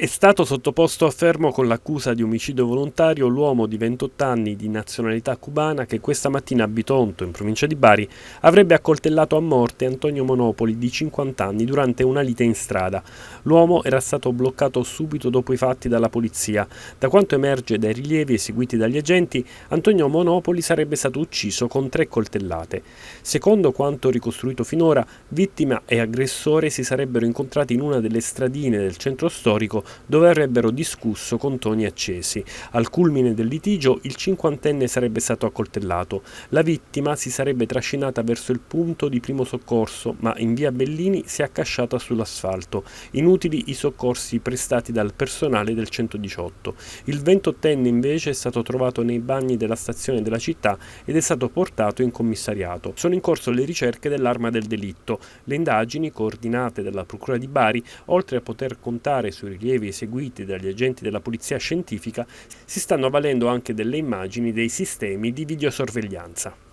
È stato sottoposto a fermo con l'accusa di omicidio volontario l'uomo di 28 anni di nazionalità cubana che questa mattina a Bitonto, in provincia di Bari, avrebbe accoltellato a morte Antonio Monopoli di 50 anni durante una lite in strada. L'uomo era stato bloccato subito dopo i fatti dalla polizia. Da quanto emerge dai rilievi eseguiti dagli agenti, Antonio Monopoli sarebbe stato ucciso con tre coltellate. Secondo quanto ricostruito finora, vittima e aggressore si sarebbero incontrati in una delle stradine del centro storico dove avrebbero discusso con toni accesi. Al culmine del litigio il cinquantenne sarebbe stato accoltellato. La vittima si sarebbe trascinata verso il punto di primo soccorso, ma in via Bellini si è accasciata sull'asfalto. Inutili i soccorsi prestati dal personale del 118. Il ventottenne invece è stato trovato nei bagni della stazione della città ed è stato portato in commissariato. Sono in corso le ricerche dell'arma del delitto. Le indagini coordinate dalla Procura di Bari, oltre a poter contare sui rilievi rilievi eseguiti dagli agenti della polizia scientifica si stanno avvalendo anche delle immagini dei sistemi di videosorveglianza.